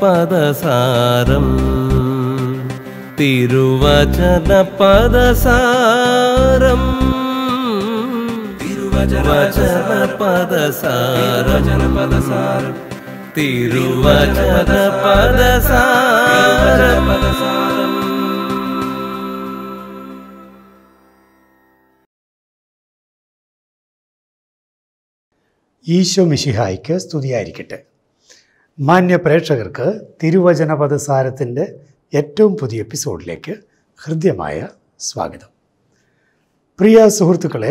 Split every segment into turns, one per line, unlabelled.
പദസാരം തിരുവചന പദസാരം തിരുവചന പദസാരം പദസാരം തിരുവചന പദസാരം ഈശോ മിഷിഹായ്ക്ക് സ്തുതിയായിരിക്കട്ടെ മാന്യ പ്രേക്ഷകർക്ക് പദസാരത്തിൻ്റെ ഏറ്റവും പുതിയ എപ്പിസോഡിലേക്ക് ഹൃദ്യമായ സ്വാഗതം പ്രിയ സുഹൃത്തുക്കളെ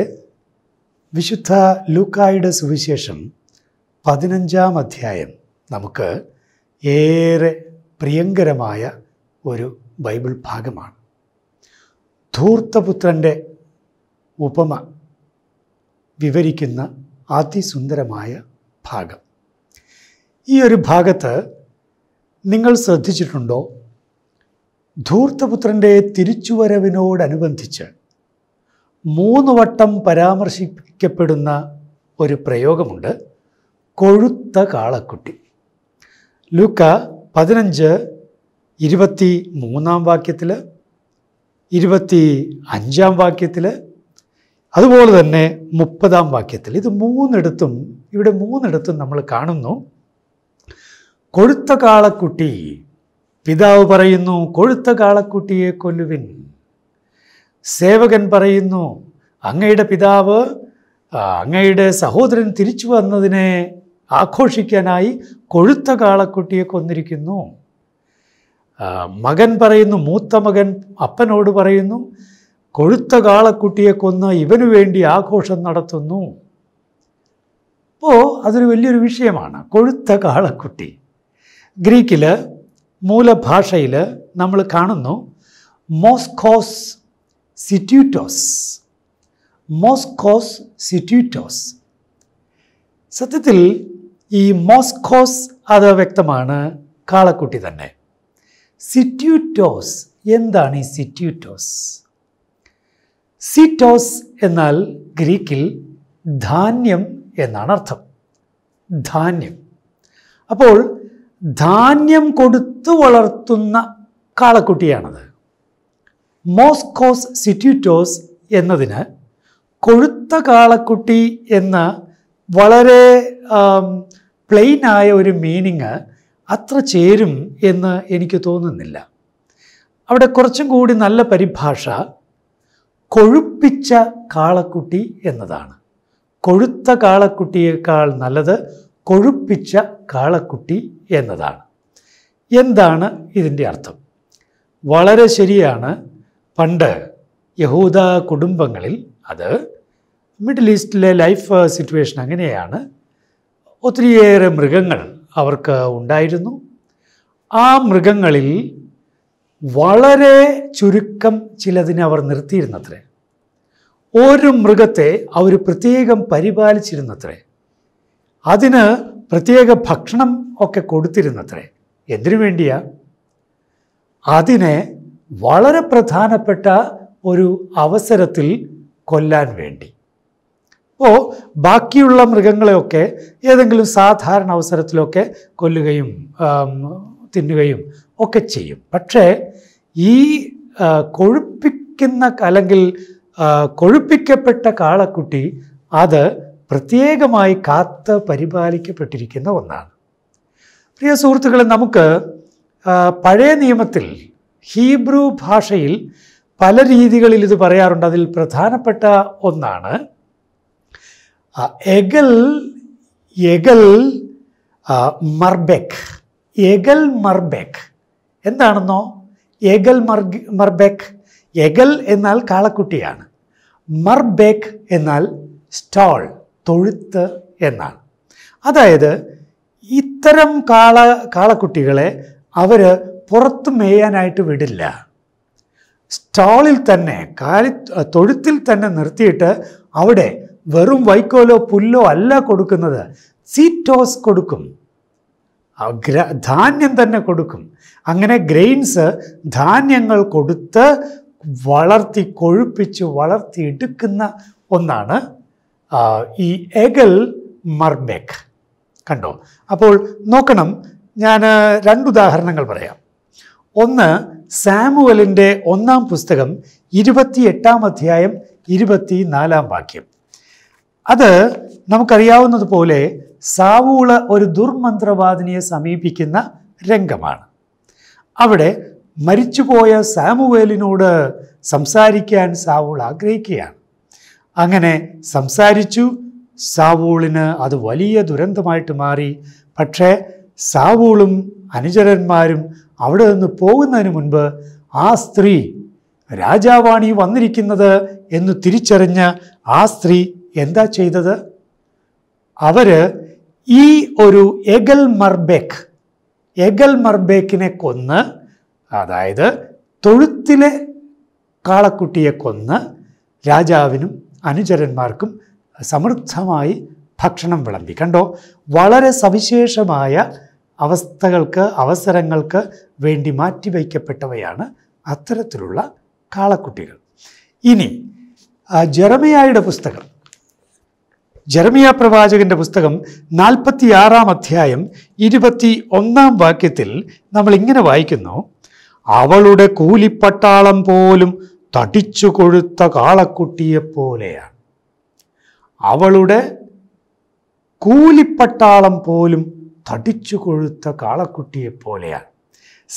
വിശുദ്ധ ലൂക്കായുടെ സുവിശേഷം പതിനഞ്ചാം അധ്യായം നമുക്ക് ഏറെ പ്രിയങ്കരമായ ഒരു ബൈബിൾ ഭാഗമാണ് ധൂർത്തപുത്രൻ്റെ ഉപമ വിവരിക്കുന്ന അതിസുന്ദരമായ ഭാഗം ഈ ഒരു ഭാഗത്ത് നിങ്ങൾ ശ്രദ്ധിച്ചിട്ടുണ്ടോ ധൂർത്തപുത്രൻ്റെ തിരിച്ചുവരവിനോടനുബന്ധിച്ച് മൂന്ന് വട്ടം പരാമർശിക്കപ്പെടുന്ന ഒരു പ്രയോഗമുണ്ട് കൊഴുത്ത കാളക്കുട്ടി ലൂക്ക പതിനഞ്ച് ഇരുപത്തി മൂന്നാം വാക്യത്തിൽ ഇരുപത്തി അഞ്ചാം വാക്യത്തിൽ അതുപോലെ തന്നെ മുപ്പതാം വാക്യത്തിൽ ഇത് മൂന്നിടത്തും ഇവിടെ മൂന്നിടത്തും നമ്മൾ കാണുന്നു കൊഴുത്ത കാളക്കുട്ടി പിതാവ് പറയുന്നു കൊഴുത്ത കാളക്കുട്ടിയെ കൊല്ലുവിൻ സേവകൻ പറയുന്നു അങ്ങയുടെ പിതാവ് അങ്ങയുടെ സഹോദരൻ തിരിച്ചു വന്നതിനെ ആഘോഷിക്കാനായി കൊഴുത്ത കാളക്കുട്ടിയെ കൊന്നിരിക്കുന്നു മകൻ പറയുന്നു മൂത്ത മകൻ അപ്പനോട് പറയുന്നു കൊഴുത്ത കാളക്കുട്ടിയെ കൊന്ന് ഇവനു വേണ്ടി ആഘോഷം നടത്തുന്നു അപ്പോൾ അതൊരു വലിയൊരു വിഷയമാണ് കൊഴുത്ത കാളക്കുട്ടി ഗ്രീക്കിൽ മൂലഭാഷയിൽ നമ്മൾ കാണുന്നു മോസ്കോസ് സിറ്റ്യൂറ്റോസ് മോസ്കോസ് സിറ്റ്യൂറ്റോസ് സത്യത്തിൽ ഈ മോസ്കോസ് അത് വ്യക്തമാണ് കാളക്കുട്ടി തന്നെ സിറ്റ്യൂറ്റോസ് എന്താണ് ഈ സിറ്റ്യൂറ്റോസ് സിറ്റോസ് എന്നാൽ ഗ്രീക്കിൽ ധാന്യം എന്നാണ് അർത്ഥം ധാന്യം അപ്പോൾ ധാന്യം കൊടുത്തു വളർത്തുന്ന കാളക്കുട്ടിയാണത് മോസ്കോസ് സിറ്റ്യൂറ്റോസ് എന്നതിന് കൊഴുത്ത കാളക്കുട്ടി എന്ന വളരെ പ്ലെയിനായ ഒരു മീനിങ് അത്ര ചേരും എന്ന് എനിക്ക് തോന്നുന്നില്ല അവിടെ കുറച്ചും കൂടി നല്ല പരിഭാഷ കൊഴുപ്പിച്ച കാളക്കുട്ടി എന്നതാണ് കൊഴുത്ത കാളക്കുട്ടിയേക്കാൾ നല്ലത് കൊഴുപ്പിച്ച കാളക്കുട്ടി എന്നതാണ് എന്താണ് ഇതിൻ്റെ അർത്ഥം വളരെ ശരിയാണ് പണ്ട് യഹൂദ കുടുംബങ്ങളിൽ അത് മിഡിൽ ഈസ്റ്റിലെ ലൈഫ് സിറ്റുവേഷൻ അങ്ങനെയാണ് ഒത്തിരിയേറെ മൃഗങ്ങൾ അവർക്ക് ഉണ്ടായിരുന്നു ആ മൃഗങ്ങളിൽ വളരെ ചുരുക്കം ചിലതിനെ അവർ നിർത്തിയിരുന്നത്രേ ഒരു മൃഗത്തെ അവർ പ്രത്യേകം പരിപാലിച്ചിരുന്നത്രേ അതിന് പ്രത്യേക ഭക്ഷണം ഒക്കെ കൊടുത്തിരുന്നത്രേ എന്തിനു വേണ്ടിയാ അതിനെ വളരെ പ്രധാനപ്പെട്ട ഒരു അവസരത്തിൽ കൊല്ലാൻ വേണ്ടി ഓ ബാക്കിയുള്ള മൃഗങ്ങളെയൊക്കെ ഏതെങ്കിലും സാധാരണ അവസരത്തിലൊക്കെ കൊല്ലുകയും തിന്നുകയും ഒക്കെ ചെയ്യും പക്ഷേ ഈ കൊഴുപ്പിക്കുന്ന അല്ലെങ്കിൽ കൊഴുപ്പിക്കപ്പെട്ട കാളക്കുട്ടി അത് പ്രത്യേകമായി കാത്ത് പരിപാലിക്കപ്പെട്ടിരിക്കുന്ന ഒന്നാണ് പ്രിയ സുഹൃത്തുക്കളെ നമുക്ക് പഴയ നിയമത്തിൽ ഹീബ്രു ഭാഷയിൽ പല രീതികളിൽ ഇത് പറയാറുണ്ട് അതിൽ പ്രധാനപ്പെട്ട ഒന്നാണ് എഗൽ എഗൽ മർബെക് എഗൽ മർബെക് എന്താണെന്നോ എഗൽ മർഗ് മർബെക് എഗൽ എന്നാൽ കാളക്കുട്ടിയാണ് മർബെക് എന്നാൽ സ്റ്റാൾ തൊഴുത്ത് എന്നാണ് അതായത് ഇത്തരം കാള കാളക്കുട്ടികളെ അവർ പുറത്ത് മേയാനായിട്ട് വിടില്ല സ്റ്റാളിൽ തന്നെ കാലി തൊഴുത്തിൽ തന്നെ നിർത്തിയിട്ട് അവിടെ വെറും വൈക്കോലോ പുല്ലോ അല്ല കൊടുക്കുന്നത് സീറ്റോസ് കൊടുക്കും ഗ്ര ധാന്യം തന്നെ കൊടുക്കും അങ്ങനെ ഗ്രെയിൻസ് ധാന്യങ്ങൾ കൊടുത്ത് വളർത്തി കൊഴുപ്പിച്ച് വളർത്തിയെടുക്കുന്ന ഒന്നാണ് ഈ എഗൽ മർബെക് കണ്ടോ അപ്പോൾ നോക്കണം ഞാൻ രണ്ടുദാഹരണങ്ങൾ പറയാം ഒന്ന് സാമുവലിൻ്റെ ഒന്നാം പുസ്തകം ഇരുപത്തിയെട്ടാം അധ്യായം ഇരുപത്തി നാലാം വാക്യം അത് നമുക്കറിയാവുന്നതുപോലെ സാവൂള് ഒരു ദുർമന്ത്രവാദിനിയെ സമീപിക്കുന്ന രംഗമാണ് അവിടെ മരിച്ചുപോയ സാമുവേലിനോട് സംസാരിക്കാൻ സാവൂൾ ആഗ്രഹിക്കുകയാണ് അങ്ങനെ സംസാരിച്ചു സാവൂളിന് അത് വലിയ ദുരന്തമായിട്ട് മാറി പക്ഷേ സാവൂളും അനുചരന്മാരും അവിടെ നിന്ന് പോകുന്നതിന് മുൻപ് ആ സ്ത്രീ രാജാവാണി വന്നിരിക്കുന്നത് എന്ന് തിരിച്ചറിഞ്ഞ ആ സ്ത്രീ എന്താ ചെയ്തത് അവർ ഈ ഒരു എഗൽ മർബേക്ക് എഗൽ മർബേക്കിനെ കൊന്ന് അതായത് തൊഴുത്തിലെ കാളക്കുട്ടിയെ കൊന്ന് രാജാവിനും അനുചരന്മാർക്കും സമൃദ്ധമായി ഭക്ഷണം വിളമ്പി കണ്ടോ വളരെ സവിശേഷമായ അവസ്ഥകൾക്ക് അവസരങ്ങൾക്ക് വേണ്ടി മാറ്റിവയ്ക്കപ്പെട്ടവയാണ് അത്തരത്തിലുള്ള കാളക്കുട്ടികൾ ഇനി ജെറമിയായുടെ പുസ്തകം ജെറമിയ പ്രവാചകന്റെ പുസ്തകം നാൽപ്പത്തിയാറാം അധ്യായം ഇരുപത്തി ഒന്നാം വാക്യത്തിൽ നമ്മൾ ഇങ്ങനെ വായിക്കുന്നു അവളുടെ കൂലിപ്പട്ടാളം പോലും തടിച്ചു കൊഴുത്ത കാളക്കുട്ടിയെപ്പോലെയാണ് അവളുടെ കൂലിപ്പട്ടാളം പോലും തടിച്ചു കൊഴുത്ത കാളക്കുട്ടിയെപ്പോലെയാണ്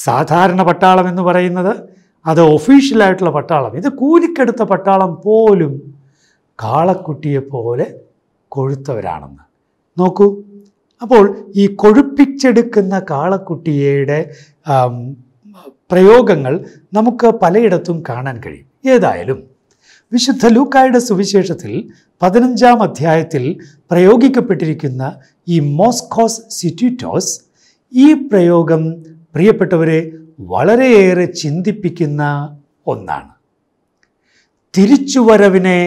സാധാരണ പട്ടാളം എന്ന് പറയുന്നത് അത് ഒഫീഷ്യലായിട്ടുള്ള പട്ടാളം ഇത് കൂലിക്കെടുത്ത പട്ടാളം പോലും കാളക്കുട്ടിയെപ്പോലെ കൊഴുത്തവരാണെന്ന് നോക്കൂ അപ്പോൾ ഈ കൊഴുപ്പിച്ചെടുക്കുന്ന കാളക്കുട്ടിയുടെ പ്രയോഗങ്ങൾ നമുക്ക് പലയിടത്തും കാണാൻ കഴിയും ഏതായാലും വിശുദ്ധ ലൂക്കായുടെ സുവിശേഷത്തിൽ പതിനഞ്ചാം അധ്യായത്തിൽ പ്രയോഗിക്കപ്പെട്ടിരിക്കുന്ന ഈ മോസ്കോസ് സിറ്റ്യൂറ്റോസ് ഈ പ്രയോഗം പ്രിയപ്പെട്ടവരെ വളരെയേറെ ചിന്തിപ്പിക്കുന്ന ഒന്നാണ് തിരിച്ചുവരവിനെ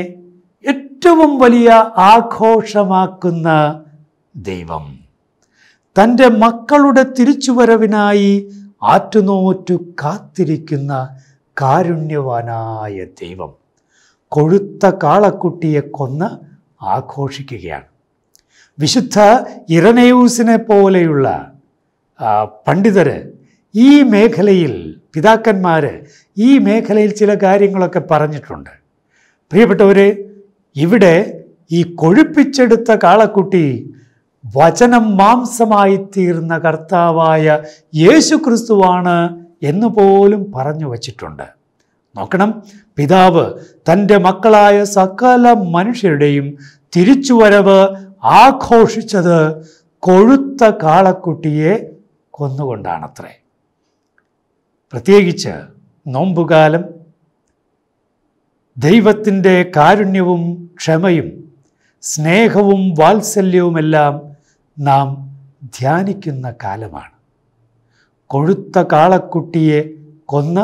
ഏറ്റവും വലിയ ആഘോഷമാക്കുന്ന ദൈവം തൻ്റെ മക്കളുടെ തിരിച്ചുവരവിനായി ആറ്റുനോറ്റു കാത്തിരിക്കുന്ന കാരുണ്യവാനായ ദൈവം കൊഴുത്ത കാളക്കുട്ടിയെ കൊന്ന് ആഘോഷിക്കുകയാണ് വിശുദ്ധ ഇറനയൂസിനെ പോലെയുള്ള പണ്ഡിതര് ഈ മേഖലയിൽ പിതാക്കന്മാർ ഈ മേഖലയിൽ ചില കാര്യങ്ങളൊക്കെ പറഞ്ഞിട്ടുണ്ട് പ്രിയപ്പെട്ടവർ ഇവിടെ ഈ കൊഴുപ്പിച്ചെടുത്ത കാളക്കുട്ടി വചനം മാംസമായി തീർന്ന കർത്താവായ യേശു ക്രിസ്തുവാണ് എന്ന് പോലും പറഞ്ഞു വച്ചിട്ടുണ്ട് നോക്കണം പിതാവ് തൻ്റെ മക്കളായ സകല മനുഷ്യരുടെയും തിരിച്ചുവരവ് ആഘോഷിച്ചത് കൊഴുത്ത കാളക്കുട്ടിയെ കൊന്നുകൊണ്ടാണത്രേ പ്രത്യേകിച്ച് നോമ്പുകാലം ദൈവത്തിൻ്റെ കാരുണ്യവും ക്ഷമയും സ്നേഹവും വാത്സല്യവുമെല്ലാം നാം ധ്യാനിക്കുന്ന കാലമാണ് കൊഴുത്ത കാളക്കുട്ടിയെ കൊന്ന്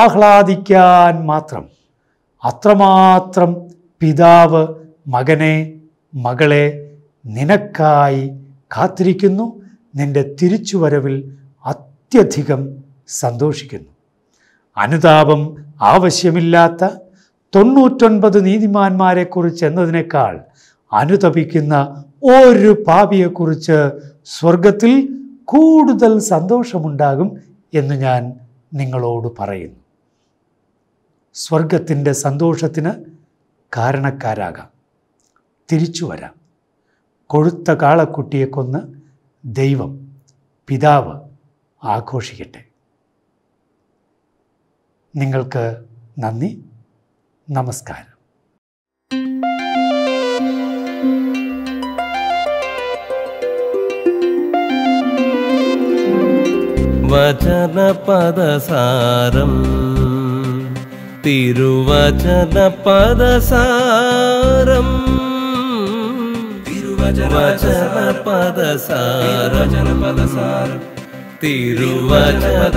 ആഹ്ലാദിക്കാൻ മാത്രം അത്രമാത്രം പിതാവ് മകനെ മകളെ നിനക്കായി കാത്തിരിക്കുന്നു നിന്റെ തിരിച്ചുവരവിൽ അത്യധികം സന്തോഷിക്കുന്നു അനുതാപം ആവശ്യമില്ലാത്ത തൊണ്ണൂറ്റൊൻപത് നീതിമാന്മാരെക്കുറിച്ച് എന്നതിനേക്കാൾ അനുതപിക്കുന്ന ഒരു പാപിയെക്കുറിച്ച് സ്വർഗത്തിൽ കൂടുതൽ സന്തോഷമുണ്ടാകും എന്ന് ഞാൻ നിങ്ങളോട് പറയുന്നു സ്വർഗത്തിൻ്റെ സന്തോഷത്തിന് കാരണക്കാരാകാം തിരിച്ചു വരാം കൊഴുത്ത കാളക്കുട്ടിയെ കൊന്ന് ദൈവം പിതാവ് ആഘോഷിക്കട്ടെ നിങ്ങൾക്ക് നന്ദി നമസ്കാരം वचनपद सारम् तिरुवचनपदसारम् तिरुवचनवचनपद